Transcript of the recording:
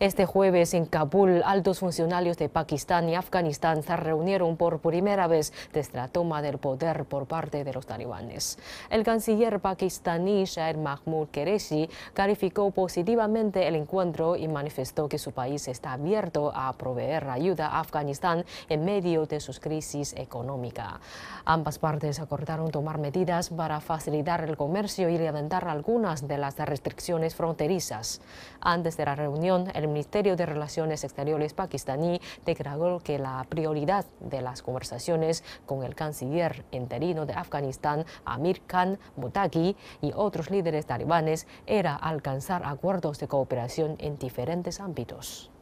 Este jueves en Kabul, altos funcionarios de Pakistán y Afganistán se reunieron por primera vez desde la toma del poder por parte de los talibanes. El canciller pakistaní Shahid Mahmoud Qureshi calificó positivamente el encuentro y manifestó que su país está abierto a proveer ayuda a Afganistán en medio de sus crisis económica. Ambas partes acordaron tomar medidas para facilitar el comercio y levantar algunas de las restricciones fronterizas. Antes de la reunión, el el Ministerio de Relaciones Exteriores pakistaní declaró que la prioridad de las conversaciones con el canciller interino de Afganistán, Amir Khan Mutaki, y otros líderes talibanes era alcanzar acuerdos de cooperación en diferentes ámbitos.